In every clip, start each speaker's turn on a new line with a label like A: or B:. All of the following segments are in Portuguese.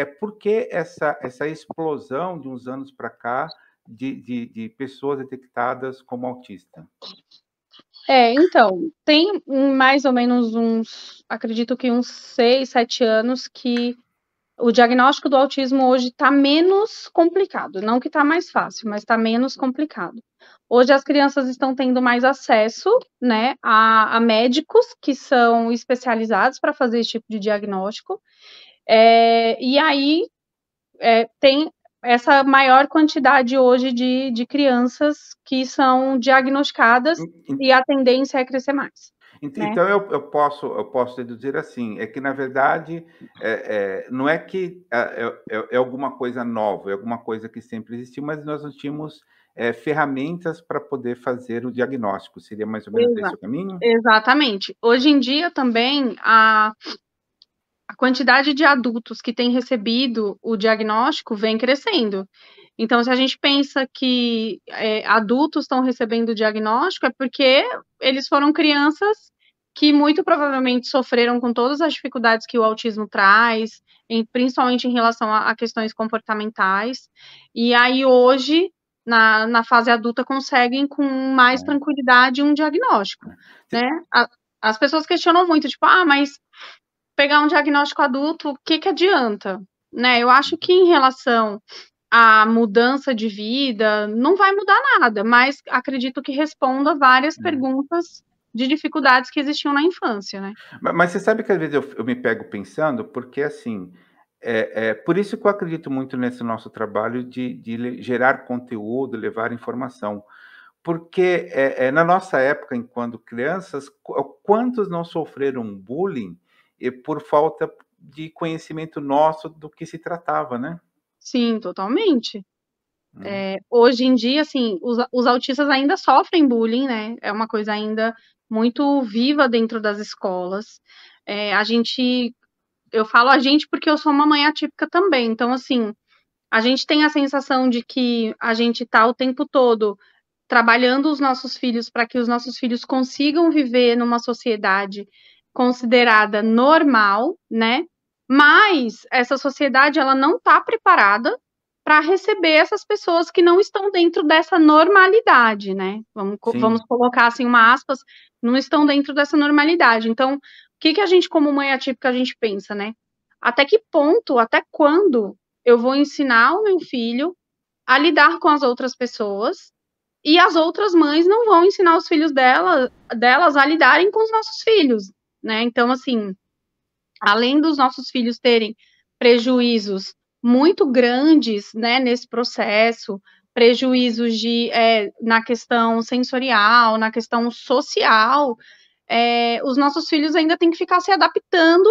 A: é por que essa, essa explosão de uns anos para cá de, de, de, pessoas detectadas como autista?
B: É, então, tem mais ou menos uns, acredito que uns seis, sete anos que o diagnóstico do autismo hoje está menos complicado. Não que está mais fácil, mas está menos complicado. Hoje as crianças estão tendo mais acesso né, a, a médicos que são especializados para fazer esse tipo de diagnóstico. É, e aí é, tem essa maior quantidade hoje de, de crianças que são diagnosticadas e a tendência é crescer mais.
A: Né? Então né? eu, eu, posso eu posso deduzir assim é que na verdade é, é, não é que é, é, é, é alguma coisa nova é alguma coisa que sempre existiu mas nós não tínhamos é, ferramentas para poder fazer o diagnóstico seria mais ou menos esse o caminho
B: exatamente hoje em dia também a quantidade de adultos que têm recebido o diagnóstico vem crescendo. Então, se a gente pensa que é, adultos estão recebendo o diagnóstico, é porque eles foram crianças que muito provavelmente sofreram com todas as dificuldades que o autismo traz, em, principalmente em relação a, a questões comportamentais. E aí, hoje, na, na, fase adulta conseguem com mais tranquilidade um diagnóstico, é. né? A, as pessoas questionam muito, tipo, ah, mas pegar um diagnóstico adulto, o que, que adianta? Né? Eu acho que em relação à mudança de vida, não vai mudar nada, mas acredito que responda várias uhum. perguntas de dificuldades que existiam na infância, né?
A: Mas, mas você sabe que às vezes eu, eu me pego pensando, porque assim, é, é, por isso que eu acredito muito nesse nosso trabalho de, de gerar conteúdo, levar informação. Porque é, é na nossa época, enquanto crianças, quantos não sofreram bullying e por falta de conhecimento nosso do que se tratava, né?
B: Sim, totalmente. Hum. É, hoje em dia, assim, os, os autistas ainda sofrem bullying, né? É uma coisa ainda muito viva dentro das escolas. É, a gente, eu falo a gente porque eu sou uma mãe atípica também. Então, assim, a gente tem a sensação de que a gente está o tempo todo trabalhando os nossos filhos para que os nossos filhos consigam viver numa sociedade considerada normal, né? Mas essa sociedade ela não está preparada para receber essas pessoas que não estão dentro dessa normalidade, né? Vamos, vamos colocar assim uma aspas, não estão dentro dessa normalidade. Então, o que, que a gente, como mãe atípica, a gente pensa, né? Até que ponto, até quando eu vou ensinar o meu filho a lidar com as outras pessoas e as outras mães não vão ensinar os filhos dela, delas a lidarem com os nossos filhos, né? Então, assim, além dos nossos filhos terem prejuízos muito grandes, né, nesse processo, prejuízos de é, na questão sensorial, na questão social, é, os nossos filhos ainda têm que ficar se adaptando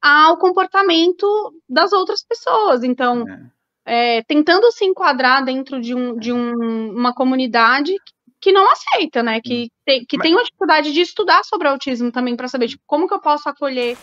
B: ao comportamento das outras pessoas. Então, é. é tentando se enquadrar dentro de, um, de um, uma comunidade que não aceita, né? Que hum. tem, que tem uma dificuldade de estudar sobre autismo também para saber tipo, como que eu posso acolher